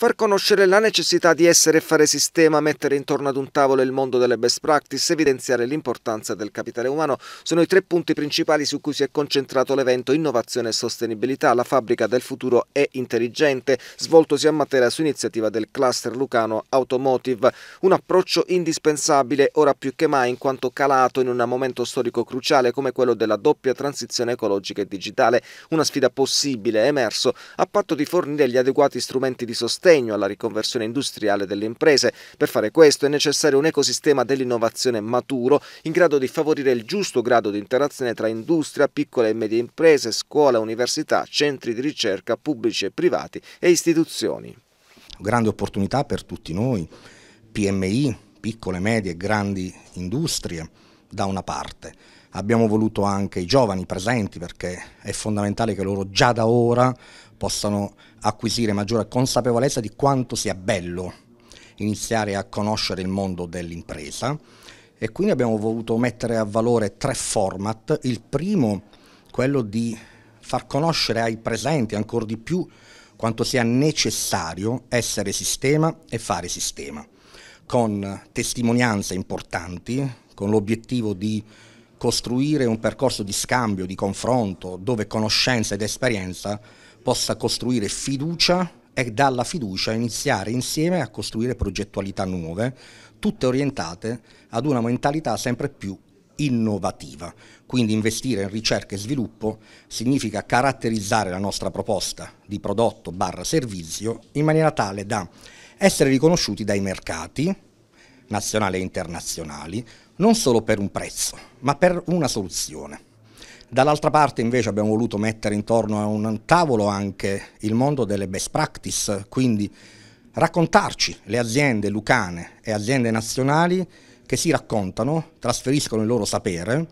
Far conoscere la necessità di essere e fare sistema, mettere intorno ad un tavolo il mondo delle best practice, evidenziare l'importanza del capitale umano sono i tre punti principali su cui si è concentrato l'evento Innovazione e Sostenibilità, la fabbrica del futuro è intelligente, svoltosi a Matera su iniziativa del cluster lucano Automotive. Un approccio indispensabile ora più che mai in quanto calato in un momento storico cruciale come quello della doppia transizione ecologica e digitale, una sfida possibile emerso a patto di fornire gli adeguati strumenti di sostegno sostegno alla riconversione industriale delle imprese. Per fare questo è necessario un ecosistema dell'innovazione maturo in grado di favorire il giusto grado di interazione tra industria, piccole e medie imprese, scuola, università, centri di ricerca pubblici e privati e istituzioni. Grande opportunità per tutti noi, PMI, piccole, medie, e grandi industrie da una parte abbiamo voluto anche i giovani presenti perché è fondamentale che loro già da ora possano acquisire maggiore consapevolezza di quanto sia bello iniziare a conoscere il mondo dell'impresa e quindi abbiamo voluto mettere a valore tre format. Il primo, quello di far conoscere ai presenti ancora di più quanto sia necessario essere sistema e fare sistema, con testimonianze importanti, con l'obiettivo di costruire un percorso di scambio, di confronto, dove conoscenza ed esperienza possa costruire fiducia e dalla fiducia iniziare insieme a costruire progettualità nuove, tutte orientate ad una mentalità sempre più innovativa. Quindi investire in ricerca e sviluppo significa caratterizzare la nostra proposta di prodotto barra servizio in maniera tale da essere riconosciuti dai mercati nazionali e internazionali, non solo per un prezzo, ma per una soluzione. Dall'altra parte invece abbiamo voluto mettere intorno a un tavolo anche il mondo delle best practice, quindi raccontarci le aziende lucane e aziende nazionali che si raccontano, trasferiscono il loro sapere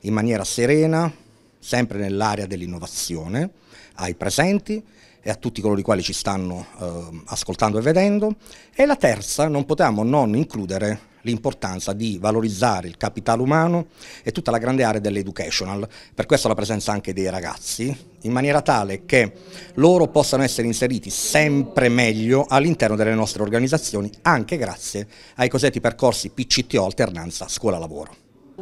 in maniera serena, sempre nell'area dell'innovazione, ai presenti e a tutti coloro i quali ci stanno eh, ascoltando e vedendo. E la terza, non potevamo non includere l'importanza di valorizzare il capitale umano e tutta la grande area dell'educational, per questo la presenza anche dei ragazzi, in maniera tale che loro possano essere inseriti sempre meglio all'interno delle nostre organizzazioni, anche grazie ai cosiddetti percorsi PCTO alternanza scuola-lavoro.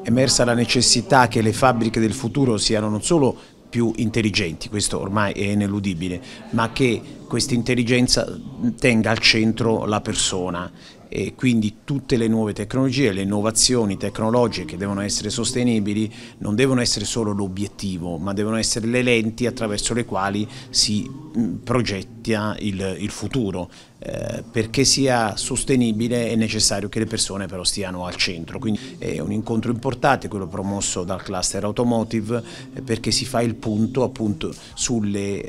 Emersa la necessità che le fabbriche del futuro siano non solo più intelligenti, questo ormai è ineludibile, ma che questa intelligenza tenga al centro la persona e quindi tutte le nuove tecnologie, le innovazioni tecnologiche che devono essere sostenibili non devono essere solo l'obiettivo, ma devono essere le lenti attraverso le quali si progetta il, il futuro. Eh, perché sia sostenibile è necessario che le persone però stiano al centro. Quindi è un incontro importante quello promosso dal cluster automotive eh, perché si fa il punto appunto sulle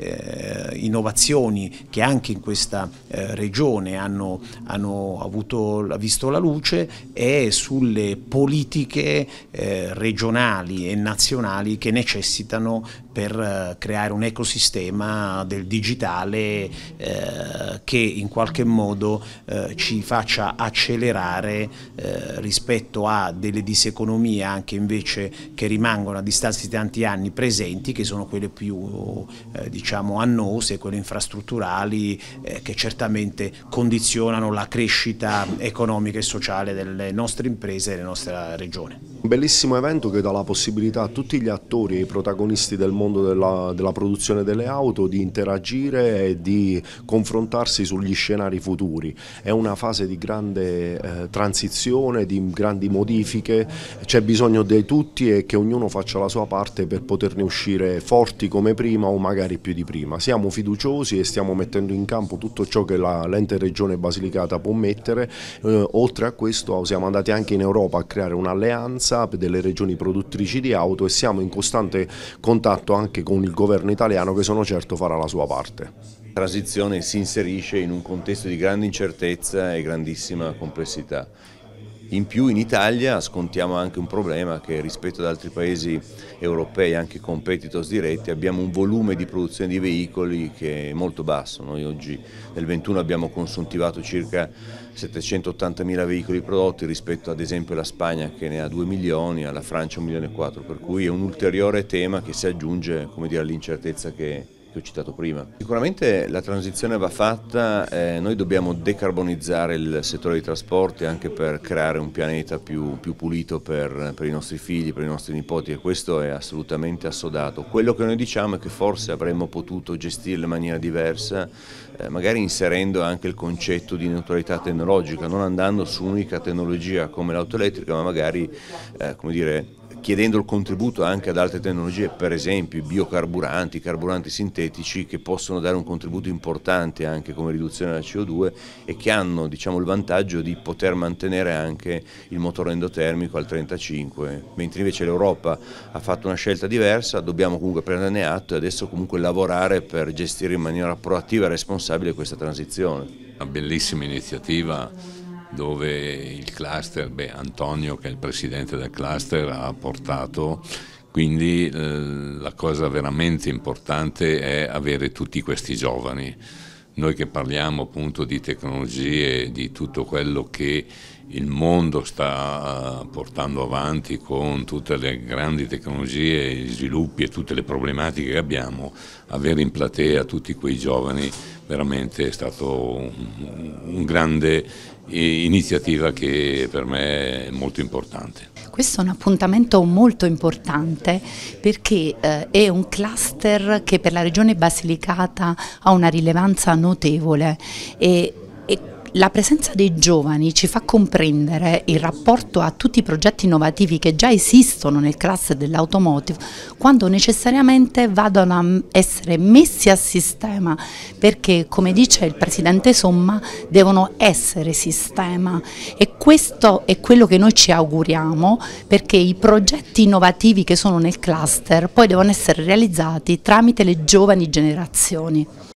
eh, innovazioni che anche in questa eh, regione hanno, hanno avuto, visto la luce e sulle politiche regionali e nazionali che necessitano per eh, creare un ecosistema del digitale eh, che in qualche modo eh, ci faccia accelerare eh, rispetto a delle diseconomie anche invece che rimangono a distanza di tanti anni presenti che sono quelle più eh, diciamo annose, quelle infrastrutturali eh, che certamente condizionano la crescita economica e sociale delle nostre imprese e delle nostre regioni. Un bellissimo evento che dà la possibilità a tutti gli attori e i protagonisti del mondo della, della, produzione delle auto di interagire e di confrontarsi sugli scenari futuri. È una fase di grande eh, transizione, di grandi modifiche, c'è bisogno di tutti e che ognuno faccia la sua parte per poterne uscire forti come prima o magari più di prima. Siamo fiduciosi e stiamo mettendo in campo tutto ciò che l'ente regione Basilicata può mettere, eh, oltre a questo siamo andati anche in Europa a creare un'alleanza SAP, delle regioni produttrici di auto e siamo in costante contatto anche con il governo italiano che sono certo farà la sua parte. La transizione si inserisce in un contesto di grande incertezza e grandissima complessità. In più in Italia scontiamo anche un problema che rispetto ad altri paesi europei, anche competitors diretti, abbiamo un volume di produzione di veicoli che è molto basso. Noi oggi nel 21 abbiamo consuntivato circa 780.000 veicoli prodotti rispetto ad esempio alla Spagna che ne ha 2 milioni, alla Francia 1 milione e 4, per cui è un ulteriore tema che si aggiunge all'incertezza che che ho citato prima. Sicuramente la transizione va fatta, eh, noi dobbiamo decarbonizzare il settore dei trasporti anche per creare un pianeta più, più pulito per, per, i nostri figli, per i nostri nipoti e questo è assolutamente assodato. Quello che noi diciamo è che forse avremmo potuto gestirlo in maniera diversa, eh, magari inserendo anche il concetto di neutralità tecnologica, non andando su un'unica tecnologia come l'auto elettrica, ma magari eh, come dire, chiedendo il contributo anche ad altre tecnologie, per esempio i biocarburanti, i carburanti sintetici che possono dare un contributo importante anche come riduzione della CO2 e che hanno diciamo, il vantaggio di poter mantenere anche il motore endotermico al 35, mentre invece l'Europa ha fatto una scelta diversa, dobbiamo comunque prenderne atto e adesso comunque lavorare per gestire in maniera proattiva e responsabile questa transizione. Una bellissima iniziativa dove il cluster, beh, Antonio che è il presidente del cluster ha portato, quindi eh, la cosa veramente importante è avere tutti questi giovani. Noi che parliamo appunto di tecnologie, di tutto quello che il mondo sta eh, portando avanti con tutte le grandi tecnologie, gli sviluppi e tutte le problematiche che abbiamo, avere in platea tutti quei giovani veramente è stato un, un grande iniziativa che per me è molto importante. Questo è un appuntamento molto importante perché eh, è un cluster che per la regione Basilicata ha una rilevanza notevole e la presenza dei giovani ci fa comprendere il rapporto a tutti i progetti innovativi che già esistono nel cluster dell'automotive quando necessariamente vadano a essere messi a sistema perché come dice il Presidente Somma devono essere sistema e questo è quello che noi ci auguriamo perché i progetti innovativi che sono nel cluster poi devono essere realizzati tramite le giovani generazioni.